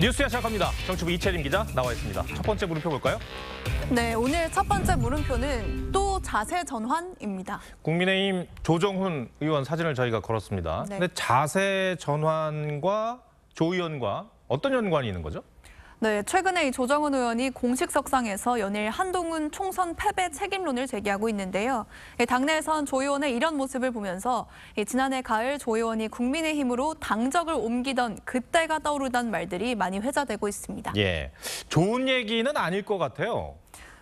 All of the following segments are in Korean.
뉴스야 시작합니다. 정치부 이채림 기자 나와 있습니다. 첫 번째 물음표 볼까요? 네, 오늘 첫 번째 물음표는 또 자세 전환입니다. 국민의힘 조정훈 의원 사진을 저희가 걸었습니다. 네. 근데 자세 전환과 조 의원과 어떤 연관이 있는 거죠? 네, 최근에 이 조정은 의원이 공식석상에서 연일 한동훈 총선 패배 책임론을 제기하고 있는데요. 당내에선 조 의원의 이런 모습을 보면서 지난해 가을 조 의원이 국민의힘으로 당적을 옮기던 그때가 떠오르던 말들이 많이 회자되고 있습니다. 예, 좋은 얘기는 아닐 것 같아요.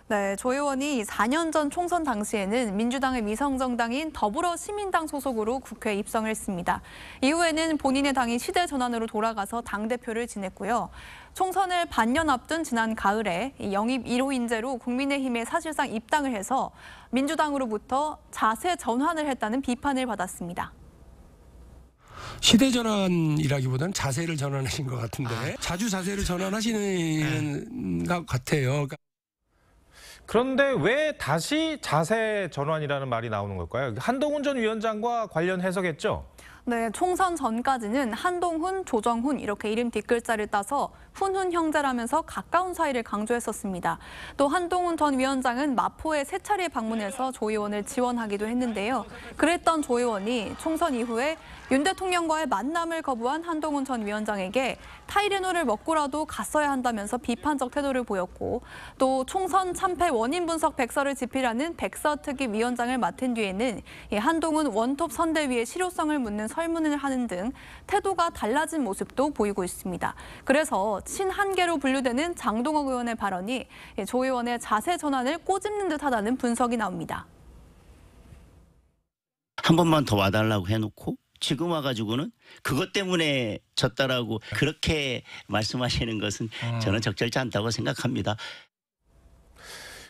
네, 조 의원이 4년 전 총선 당시에는 민주당의 위성정당인 더불어시민당 소속으로 국회에 입성했습니다. 을 이후에는 본인의 당이 시대 전환으로 돌아가서 당대표를 지냈고요. 총선을 반년 앞둔 지난 가을에 영입 1호 인재로 국민의힘에 사실상 입당을 해서 민주당으로부터 자세 전환을 했다는 비판을 받았습니다. 시대 전환이라기보다는 자세를 전환하신 것 같은데 아. 자주 자세를 전환하시는 것 같아요. 그러니까 그런데 왜 다시 자세 전환이라는 말이 나오는 걸까요? 한동훈 전 위원장과 관련 해서겠죠 네, 총선 전까지는 한동훈, 조정훈 이렇게 이름 뒷글자를 따서 훈훈 형제라면서 가까운 사이를 강조했었습니다. 또 한동훈 전 위원장은 마포에 세 차례 방문해서 조 의원을 지원하기도 했는데요. 그랬던 조 의원이 총선 이후에 윤 대통령과의 만남을 거부한 한동훈 전 위원장에게 타이레놀을 먹고라도 갔어야 한다면서 비판적 태도를 보였고 또 총선 참패 원인 분석 백서를 집필하는 백서특위 위원장을 맡은 뒤에는 한동훈 원톱 선대위의 실효성을 묻는 설문을 하는 등 태도가 달라진 모습도 보이고 있습니다. 그래서 친한계로 분류되는 장동혁 의원의 발언이 예, 조 의원의 자세 전환을 꼬집는 듯하다는 분석이 나옵니다. 한 번만 더 와달라고 해놓고 지금 와가지고는 그것 때문에 졌다라고 그렇게 말씀하시는 것은 음. 저는 적절치 않다고 생각합니다.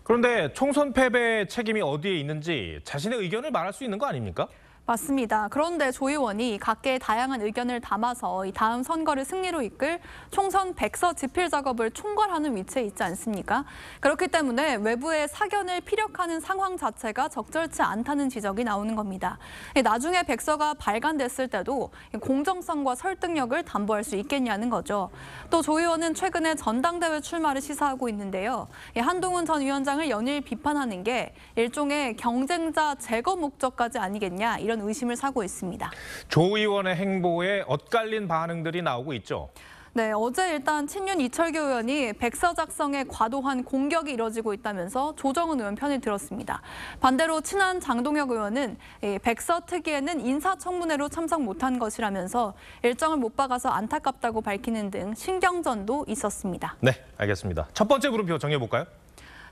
그런데 총선 패배 책임이 어디에 있는지 자신의 의견을 말할 수 있는 거 아닙니까? 맞습니다. 그런데 조 의원이 각계 다양한 의견을 담아서 이 다음 선거를 승리로 이끌 총선 백서 집필 작업을 총괄하는 위치에 있지 않습니까? 그렇기 때문에 외부의 사견을 피력하는 상황 자체가 적절치 않다는 지적이 나오는 겁니다. 나중에 백서가 발간됐을 때도 공정성과 설득력을 담보할 수 있겠냐는 거죠. 또 조 의원은 최근에 전당대회 출마를 시사하고 있는데요. 한동훈 전 위원장을 연일 비판하는 게 일종의 경쟁자 제거 목적까지 아니겠냐 이런 이런 의심을 사고 있습니다. 조 의원의 행보에 엇갈린 반응들이 나오고 있죠. 네, 어제 일단 친윤 이철규 의원이 백서 작성에 과도한 공격이 이뤄지고 있다면서 조정은 의원 편을 들었습니다. 반대로 친한 장동혁 의원은 백서 특위에는 인사청문회로 참석 못한 것이라면서 일정을 못 박아서 안타깝다고 밝히는 등 신경전도 있었습니다. 네, 알겠습니다. 첫 번째 물음표 정해볼까요?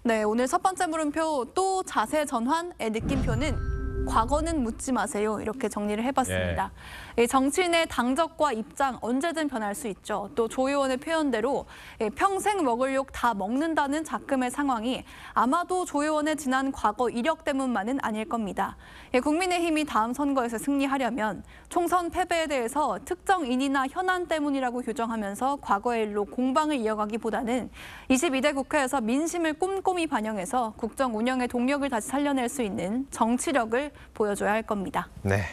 네, 오늘 첫 번째 물음표 또 자세 전환의 느낌표는 과거는 묻지 마세요. 이렇게 정리를 해봤습니다. 예. 정치인의 당적과 입장 언제든 변할 수 있죠. 또 조 의원의 표현대로 평생 먹을 욕 다 먹는다는 작금의 상황이 아마도 조 의원의 지난 과거 이력 때문만은 아닐 겁니다. 예, 국민의힘이 다음 선거에서 승리하려면 총선 패배에 대해서 특정인이나 현안 때문이라고 규정하면서 과거의 일로 공방을 이어가기보다는 22대 국회에서 민심을 꼼꼼히 반영해서 국정 운영의 동력을 다시 살려낼 수 있는 정치력을 보여줘야 할 겁니다. 네.